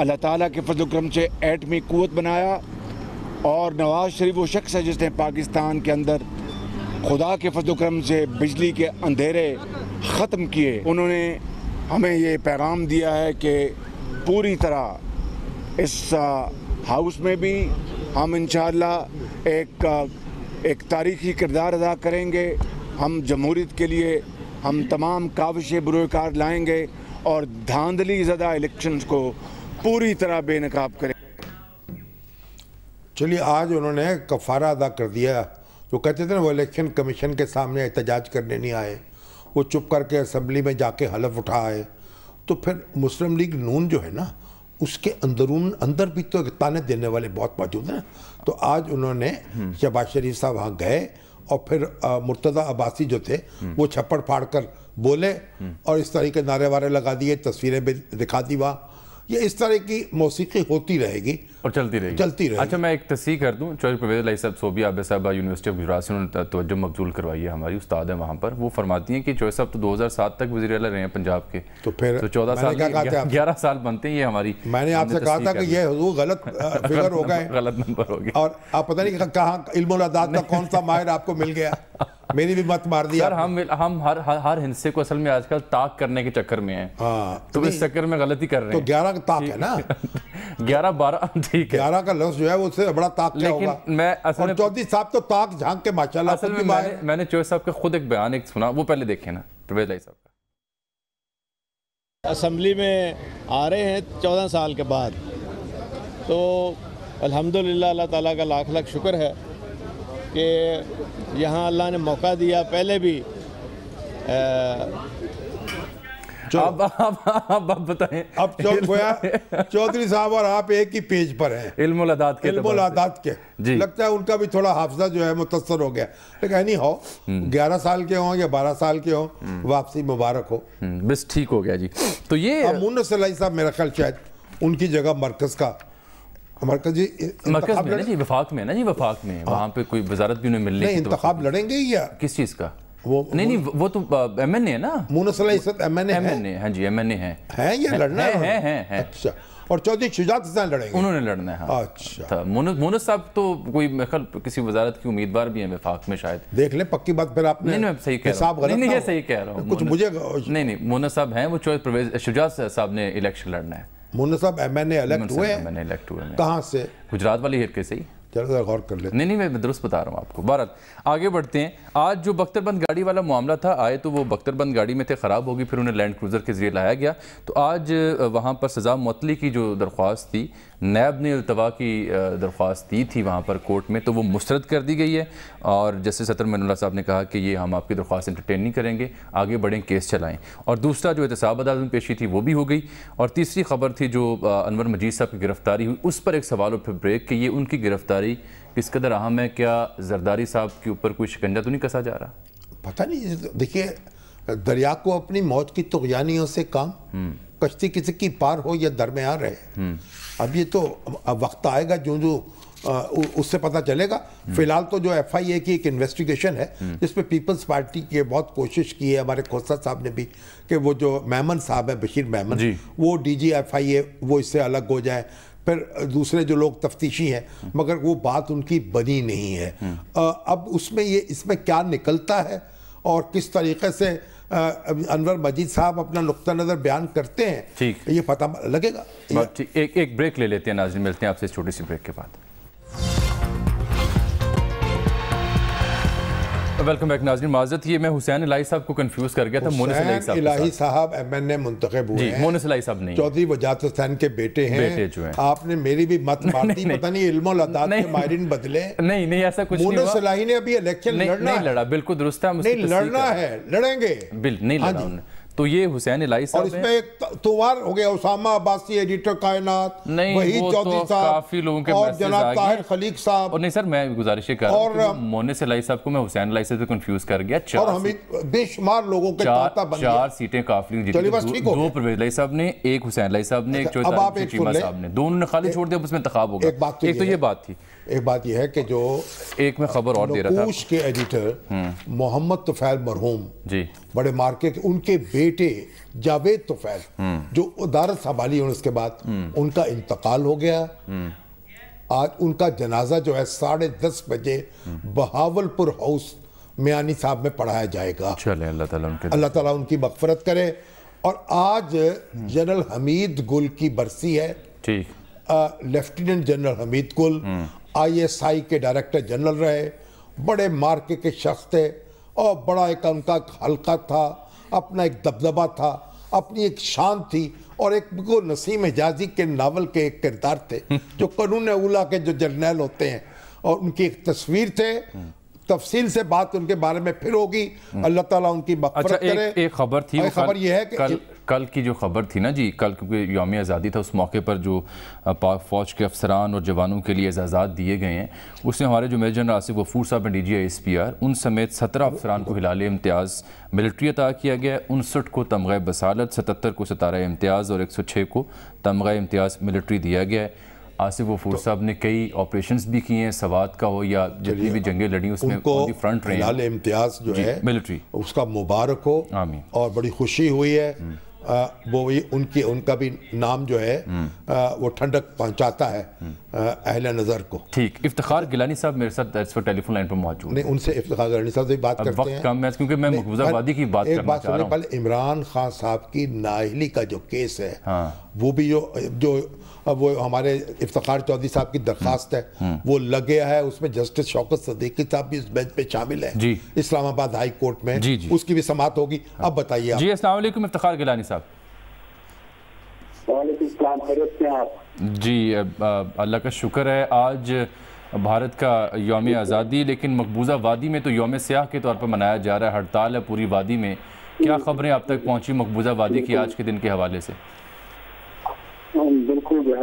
अल्लाह ताला के फजल करम से एटमी क़वत बनाया और नवाज शरीफ वो शख्स है जिसने पाकिस्तान के अंदर खुदा के फजल करम से बिजली के अंधेरे ख़त्म किए उन्होंने हमें ये पैगाम दिया है कि पूरी तरह इस हाउस में भी हम इन एक एक तारीखी किरदार अदा करेंगे हम जमहूरीत के लिए हम तमाम काविश बुरोकार लाएंगे और धांधली ज़दा इलेक्शन को पूरी तरह बेनकाब करें चलिए आज उन्होंने कफारा अदा कर दिया जो कहते थे ना वो इलेक्शन कमीशन के सामने एहतजाज करने नहीं आए वो चुप करके असम्बली में जाके हलफ उठा आए तो फिर मुस्लिम लीग नून जो है ना उसके अंदरून अंदर भी तो ताने देने वाले बहुत मौजूद हैं तो आज उन्होंने हम्म। शहबाज शरीफ साहब वहाँ गए और फिर मुर्तदा अब्बासी जो थे हम्म। वो छप्पड़ फाड़ कर बोले हम्म। और इस तरह के नारे वारे लगा दिए तस्वीरें भी दिखा दी वहाँ ये इस तरह की मौसीकी होती रहेगी और चलती रही चलती रही अच्छा मैं एक तस्वीर कर दूँ चौधरी परवेज लाई साहब सोबी आबे साहब यूनिवर्सिटी ऑफ गुजरात से उन्होंने तोज्जो मकजूल करवाई है हमारी उस्ताद है वहाँ पर वो फरमाती हैं कि चौधरी साहब तो दो हज़ार सात तक वजी अला रहे हैं पंजाब के तो फिर तो चौदह साल ग्यारह साल बनते हैं ये हमारी मैंने आपसे कहा था कि ये गलत फिगर हो गए गलत नंबर हो गया और आप पता नहीं कहाँ इल्मदाद का कौन सा माहिर आपको मिल गया मेरी भी मत मार दिया हम हम हर हर, हर हिंसे को असल में आजकल ताक करने के चक्कर में हैं हाँ तो, तो इस चक्कर में गलती कर रहे तो हैं तो ग्यारह ताक है ना ग्यारह बारह ठीक है ग्यारह का लफ्ज जो है बड़ा ताक होगा मैं असल चौधरी साहब तो ताक झांक के माशाल्लाह असल में मैंने, मैंने चौधरी साहब का खुद एक बयान एक सुना वो पहले देखे ना साहब का असम्बली में आ रहे हैं चौदह साल के बाद तो अल्हम्दुलिल्लाह अल्लाह ताला का लाख लाख शुक्र है कि यहाँ अल्लाह ने मौका दिया पहले भी अब अब अब अब बताएं अब चौधरी साहब और आप एक ही पेज पर हैं इल्म अदात के इल्म अदात के जी लगता है उनका भी थोड़ा हाफजा जो है मुतसर हो गया लेकिन तो नहीं हो हम्म। ग्यारह साल के हों या बारह साल के हों हम्म। वापसी मुबारक हो हम्म, बस ठीक हो गया जी तो ये मुन्न सलाई साहब मेरा ख्याल शायद उनकी जगह मरकज़ का मरकज जी मरकज में ना जी वफाक में ना जी वफाक में हाँ। वहाँ पे कोई वजारत भी उन्हें मिलने तो इंतखाब लड़ेंगे या किस चीज़ का वो नहीं नहीं वो तो है ना हाँ जी हैं ये लड़ना है, अच्छा और चौधरी लड़ेंगे उन्होंने लड़ना है हाँ। अच्छा मोनस साहब तो कोई किसी वजारत की उम्मीदवार भी है विफाक में शायद देख लें पक्की बात फिर आपने नहीं, नहीं सही कह रहा हूँ नहीं, नहीं सही कह रहा हूँ कुछ मुझे नहीं नहीं मोनस साहब हैं वो चौधरी साहब ने इलेक्शन लड़ना है मोनस साहब एम एन एलेक्ट हुए कहाँ से गुजरात वाली हिरके से ही चलो गौर कर ले नहीं नहीं मैं दुरुस्त बता रहा हूँ आपको भारत आगे बढ़ते हैं आज जो बख्तरबंद गाड़ी वाला मामला था आए तो वो बख्तरबंद गाड़ी में थे ख़राब होगी फिर उन्हें लैंड क्रूज़र के ज़रिए लाया गया तो आज वहाँ पर सज़ा मतली की जो दरख्वास्त थी नैब ने अल्तवा की दरख्वास्त दी थी वहाँ पर कोर्ट में तो वो मुस्रद कर दी गई है और जस्टिस सतर मनुल्ला साहब ने कहा कि ये हम आपकी दरख्वास्त इंटरटेन नहीं करेंगे आगे बढ़ें केस चलाएँ और दूसरा जो एहतसाब अदालत में पेशी थी वो भी हो गई और तीसरी खबर थी जो अनवर मजीद साहब की गिरफ्तारी हुई उस पर एक सवाल फिर ब्रेक कि ये उनकी गिरफ्तारी किस कदर अहम है क्या जरदारी साहब के ऊपर कोई शिकंजा तो नहीं कसा जा रहा पता नहीं तो देखिए दरिया को अपनी मौत की तुगयानियों से काम हम्म। कश्ती किसी की पार हो या दरमियान रहे हम्म। अब ये तो अब वक्त आएगा जो जो उससे पता चलेगा फिलहाल तो जो एफ आई ए की एक इन्वेस्टिगेशन है हम्म। जिसपे पीपल्स पार्टी की बहुत कोशिश की है हमारे खोसा साहब ने भी कि वो जो मेहमन साहब हैं बशीर मेमन वो डी जी एफ आई ए वो इससे अलग हो जाए फिर दूसरे जो लोग तफ्तीशी हैं मगर वो बात उनकी बनी नहीं है हम्म। अब उसमें ये इसमें क्या निकलता है और किस तरीके से अनवर मजीद साहब अपना नुक़ नज़र बयान करते हैं ठीक ये पता लगेगा ठीक एक, एक ब्रेक ले लेते हैं नाजिन मिलते हैं आपसे छोटी सी ब्रेक के बाद वेलकम बैक नाजरीन माजरत ये मैं हुसैन इलाही साहब को कंफ्यूज कर गया था मोनिस इलाही साहब एम एन ए मुंतब हुए हैं मोनिस इलाही साहब नहीं चौधरी वजात हुसैन के बेटे हैं बेटे जो हैं आपने मेरी भी मत मार दी पता नहीं इल्म और लदात के मायरिन बदले नहीं नहीं ऐसा कुछ नहीं मोनिस इलाही ने अभी इलेक्शन लड़ना नहीं लड़ा बिल्कुल दुरुस्त है नहीं लड़ना है लड़ेंगे बिल नहीं लड़ा उन्होंने हाँ तो ये हुसैन इलाई साहब और इसमें एक तुवार हो गया उसामा अब्बासी एडिटर कायनात नहीं वही वो तो काफी लोगों के और जनाब ताहिर खलीक साहब और नहीं सर मैं गुजारिश कर रहा हूं मोनिस इलाई साहब को मैं हुसैन इलाई से तो कंफ्यूज कर गया चार और हमें बेशुमार लोगों के ताता बन चार सीटें काफी जीती दो परवेज इलाई साहब ने एक हुसैन इलाई साहब ने एक अच्छा, चौधरी साहब ने दोनों ने खाली छोड़ दिया उसमें इंतखाब हो गया एक तो ये बात थी एक बात यह है कि जो एक में खबर और दे रहा था के एडिटर हम्म। मोहम्मद तुफैल मरहूम जी बड़े मार्केट उनके बेटे जावेद तुफैल हम्म। जो उदारत संभाली उसके बाद हम्म। उनका इंतकाल हो गया आज उनका जनाजा जो है साढ़े दस बजे बहावलपुर हाउस मियानी साहब में पढ़ाया जाएगा चले अच्छा, अल्लाह तला उनकी मगफरत करे और आज जनरल हमीद गुल की बरसी है ठीक लेफ्टिनेंट जनरल हमीद गुल आईएसआई के डायरेक्टर जनरल रहे बड़े मार्के के शख्स थे और बड़ा एक उनका हल्का था अपना एक दबदबा था अपनी एक शान थी और एक वो नसीम एजाजी के नावल के एक किरदार थे जो कानून उला के जो जर्नैल होते हैं और उनकी एक तस्वीर थे तफसील से बात उनके बारे में फिर होगी हम्म। अल्लाह ताला उनकी अच्छा, करे एक खबर थी खबर यह है कि कल की जो ख़बर थी ना जी कल क्योंकि योम आज़ादी था उस मौके पर जो पाक फ़ौज के अफसरान और जवानों के लिए एजाज़ात दिए गए हैं उसने हमारे जो मेजर जनरल आसिफ गफूर साहब हैं D G S P R उन समेत सत्रह अफसरान को हिलाल इम्तियाज़ मिलिट्री अता किया गया उनसठ को तमग़ बसालत सतर को सतारा इम्तियाज़ और एक सौ छः को तमग़ इम्तियाज़ मिलट्री दिया गया है आसिफ गफूर साहब ने कई ऑपरेशन भी किए हैं सवाद का हो या जितनी भी जंगें लड़ी उसमें फ्रंट रहे इम्तियाज जो है मिलिट्री उसका मुबारक हो और बड़ी खुशी हुई है आ, वो भी उनके उनका भी नाम जो है आ, वो ठंडक पहुंचाता है अहल नज़र को ठीक इफ्तार गिलानी साहब मेरे साथ इस वक्त टेलीफोन लाइन पर मौजूद नहीं उनसे इफ्तार गिलानी साहब से बात करते हैं कम है क्योंकि मैं मकबूजाबादी की बात एक बात सुनने पहले इमरान खान साहब की नाहली का जो केस है हाँ। वो भी जो जो अब वो हमारे इफ्तार चौधरी साहब की दरखास्त है हम्म। वो लग गया है उसमें जस्टिस शौकत सदीकी साहब भी इस बेंच पे शामिल है जी इस्लामाबाद हाई कोर्ट में जी, जी। उसकी भी समाप्त होगी अब बताइए जी असलम इफ्तार गिलानी साहब जी अल्लाह का शुक्र है आज भारत का योम आज़ादी लेकिन मकबूजा वादी में तो योम सयाह के तौर पर मनाया जा रहा है हड़ताल है पूरी वादी में क्या खबरें अब तक पहुंची मकबूजा वादी की आज के दिन के हवाले से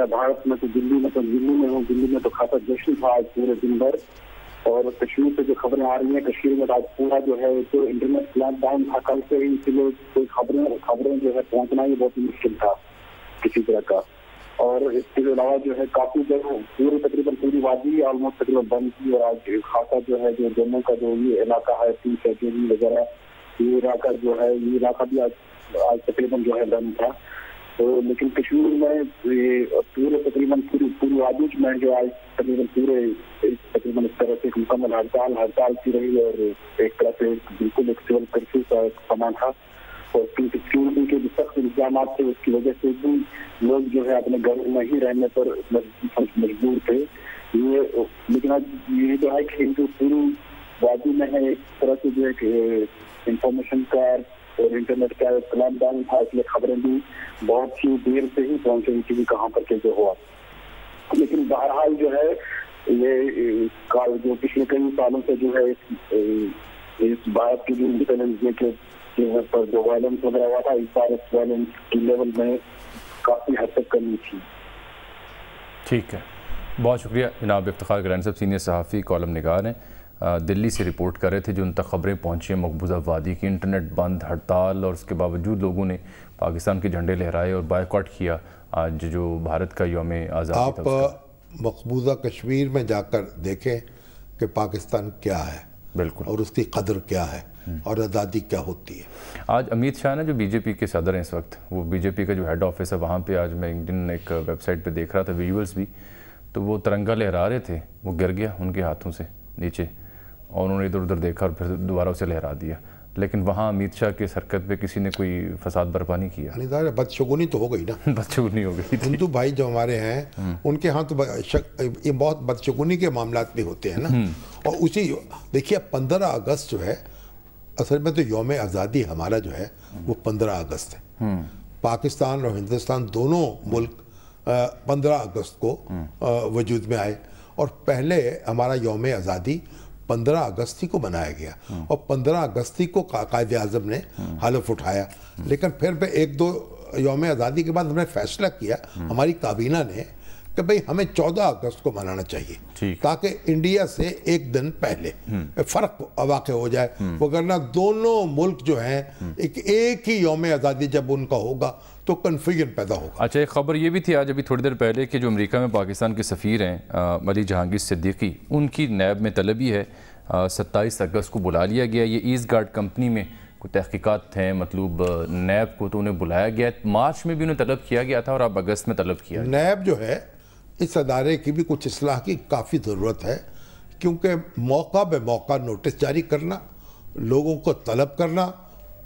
है भारत में तो दिल्ली में तो दिल्ली में हूँ दिल्ली में तो खासा जश्न था आज पूरे दिन भर और कश्मीर से जो खबरें आ रही हैं कश्मीर में तो आज पूरा जो है तो इंटरनेट लॉकडाउन था कल से ही इसीलिए कोई खबरें खबरें जो है पहुंचना ही बहुत मुश्किल था किसी तरह का और इसके अलावा जो है काफी जगह पूरे तकरीबन पूरी वादी ऑलमोस्ट तकरीबन बंद थी और आज खासा जो है जो जम्मू का जो ये इलाका है तीन सेचुरी वगैरह ये इलाका जो है ये इलाका भी आज आज तकरीबन जो है बंद था तो लेकिन कश्मीर में पूरे तकरीबन पूरी पूरी आदूज में जो आज तकरीबन पूरे तकरीबन इस तरह से मुकम्मल हड़ताल हड़ताल की रही और एक तरह से बिल्कुल एक सिविल कर्फ्यू का समान था और क्योंकि सिक्योरिटी के भी सख्त इंतजाम थे उसकी वजह से भी लोग जो है अपने घरों में ही रहने पर मजबूर थे ये लेकिन आज ये जो है कि हिंदू पूरी वादी में है एक तरह से जो है इंफॉर्मेशन का और इंटरनेट का डाउन था इसलिए खबरें भी बहुत ही देर से ही पहुंच रही थी कहाँ पर कैसे हुआ लेकिन बहरहाल जो है ये काल जो पिछले कई सालों से जो है इस, इस भारत की जो इंडिपेंडेंस डे के पर जो वायलेंस वगैरह हुआ था इस बार इस वायलेंस के लेवल में काफ़ी हद तक कमी थी ठीक है बहुत शुक्रिया जनाब इफ्तार ग्रैंड सब सीनियर सहाफ़ी कॉलम निगार हैं दिल्ली से रिपोर्ट कर रहे थे जो उन तक खबरें पहुँची मकबूजा वादी की इंटरनेट बंद हड़ताल और उसके बावजूद लोगों ने पाकिस्तान के झंडे लहराए और बायकॉट किया आज जो भारत का योम आज़ाद आप मकबूजा कश्मीर में जाकर देखें कि पाकिस्तान क्या है बिल्कुल और उसकी कदर क्या है हम्म। और आज़ादी क्या होती है आज अमित शाह ना जो बीजेपी के सदर हैं इस वक्त वो बीजेपी का जो हेड ऑफिस है वहाँ पे आज मैं एक दिन एक वेबसाइट पे देख रहा था विजुअल्स भी तो वो तिरंगा लहरा रहे थे वो गिर गया उनके हाथों से नीचे और उन्होंने इधर उधर देखा और फिर दोबारा उसे लहरा दिया लेकिन वहाँ अमित शाह की इस हरकत पर किसी ने कोई फसाद बर्पा नहीं किया तो बदशगुनी तो हो गई ना बदशगुनी हो गई हिंदू भाई जो हमारे हैं हम्म। उनके यहाँ तो ये बहुत बदशगुनी के मामला भी होते हैं ना हम्म। और उसी देखिए पंद्रह अगस्त जो है असल में तो योम आज़ादी हमारा जो है वो पंद्रह अगस्त है हम्म। पाकिस्तान और हिंदुस्तान दोनों मुल्क पंद्रह अगस्त को वजूद में आए और पहले हमारा योम आज़ादी पंद्रह ही को बनाया गया और पंद्रह ही को कायद आजम ने हलफ उठाया लेकिन फिर भी एक दो योम आज़ादी के बाद हमने फैसला किया हमारी काबीना ने कि भाई हमें 14 अगस्त को मनाना चाहिए ताकि इंडिया से एक दिन पहले फ़र्क वाक़ हो जाए हम्म। वगरना दोनों मुल्क जो हैं एक एक ही योम आज़ादी जब उनका होगा तो कन्फ्यूजन पैदा होगा अच्छा एक खबर ये भी थी आज अभी थोड़ी देर पहले कि जो अमेरिका में पाकिस्तान के सफ़ीर हैं मली जहांगीर सिद्दीकी उनकी नैब में तलबी है सत्ताईस अगस्त को बुला लिया गया ये ईस्ट गार्ड कंपनी में कोई तहकीकत हैं मतलब नैब को तो उन्हें बुलाया गया मार्च में भी उन्हें तलब किया गया था और अब अगस्त में तलब किया नैब जो है इस अदारे की भी कुछ असलाह की काफ़ी ज़रूरत है क्योंकि मौका बे मौका नोटिस जारी करना लोगों को तलब करना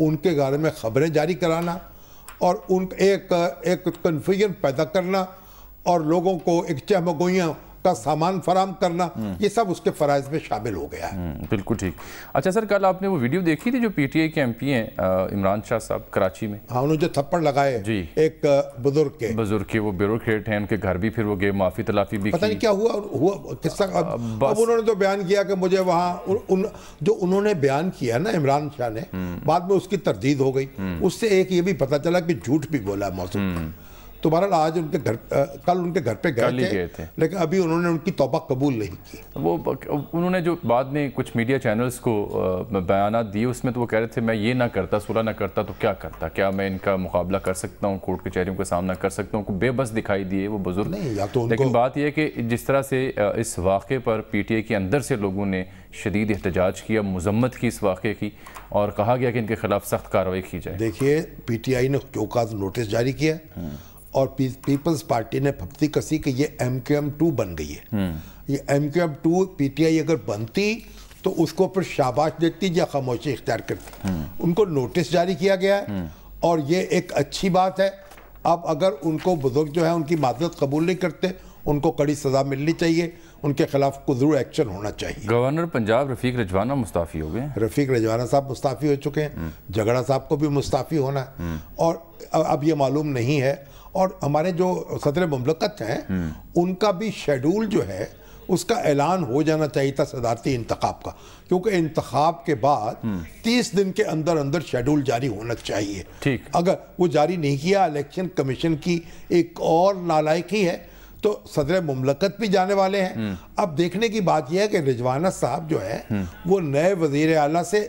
उनके बारे में ख़बरें जारी कराना और उन एक एक कन्फ्यूजन पैदा करना और लोगों को एक चहमगोइयाँ का सामान फराम करना हम्म। ये सब उसके फ़राइज़ में शामिल हो गया है हम्म, बिल्कुल ठीक अच्छा सर कल आपने वो वीडियो देखी थी जो पीटीआई के एमपी हैं इमरान शाह साहब कराची में हाँ उन्होंने जो थप्पड़ लगाए जी एक बुजुर्ग के बुजुर्ग के वो ब्यूरोक्रेट हैं उनके घर भी फिर वो गए माफ़ी तलाफी भी पता नहीं क्या हुआ हुआ किस्सा अब, उन्होंने तो बयान किया कि मुझे वहाँ जो उन्होंने बयान किया ना इमरान शाह ने हम्म। बाद में उसकी तरदीद हो गई उससे एक ये भी पता चला कि झूठ भी बोला मौसम तो बहरहाल आज उनके घर कल उनके घर पे गए थे, गए थे लेकिन अभी उन्होंने उनकी तोबा कबूल नहीं की वो उन्होंने जो बाद में कुछ मीडिया चैनल्स को बयान दिए उसमें तो वो कह रहे थे मैं ये ना करता सुलह ना करता तो क्या करता क्या मैं इनका मुकाबला कर सकता हूँ कोर्ट कचहरियों का सामना कर सकता हूँ बेबस दिखाई दिए वो बुजुर्ग तो लेकिन बात यह कि जिस तरह से इस वाक़े पर पी टी आई के अंदर से लोगों ने शदीद एहतजाज किया मजम्मत की इस वाक़े की और कहा गया कि इनके खिलाफ सख्त कार्रवाई की जाए देखिए पी टी आई ने चौका नोटिस जारी किया हम्म। और पी, पीपल्स पार्टी ने फप्ती कसी कि ये एम क्यू एम टू बन गई है हम्म। ये M Q M to P T I अगर बनती तो उसको फिर शाबाश देती या खामोशी इख्तियार करती हम्म। उनको नोटिस जारी किया गया है हम्म। और ये एक अच्छी बात है अब अगर उनको बुजुर्ग जो है उनकी मादत कबूल नहीं करते उनको कड़ी सज़ा मिलनी चाहिए उनके खिलाफ कुदरू एक्शन होना चाहिए गवर्नर पंजाब रफीक रजवाना मुस्ताफ़ी हो गए रफीक रजवाना साहब मुस्ताफ़ी हो चुके हैं झगड़ा साहब को भी मुस्ताफ़ी होना है और अब ये मालूम नहीं है और हमारे जो सदर ममलकत हैं हम्म। उनका भी शेड्यूल जो है उसका ऐलान हो जाना चाहिए था सदारती इंतखब का क्योंकि इंतखब के बाद हम्म। तीस दिन के अंदर अंदर शेड्यूल जारी होना चाहिए ठीक अगर वो जारी नहीं किया इलेक्शन कमीशन की एक और नालायकी है तो सदर ममलकत भी जाने वाले हैं हम्म। अब देखने की बात यह है कि रिजवाना साहब जो है वो नए वजीर अला से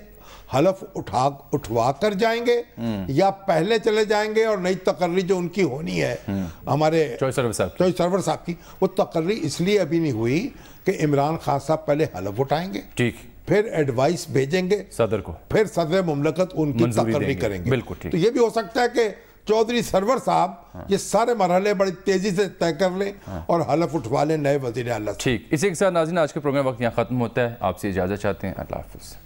हलफ उठा उठवा कर जाएंगे हम्म। या पहले चले जाएंगे और नई तकर्री जो उनकी होनी है हम्म। हमारे चोई सरवर साहब की वो तकर्री इसलिए अभी नहीं हुई कि इमरान खान साहब पहले हलफ उठाएंगे ठीक फिर एडवाइस भेजेंगे सदर को फिर सदर मुमलकत उनकी तकर्री करेंगे बिल्कुल तो ये भी हो सकता है कि चौधरी सरवर साहब हाँ। ये सारे मरहले बड़ी तेजी से तय कर लें हाँ। और हलफ उठवा लें नए वजीर अल्लाह ठीक इसी के साथ नाजिन आज के प्रोग्राम वक्त यहाँ खत्म होता है आपसे इजाज़त चाहते हैं अल्लाह हाफिज़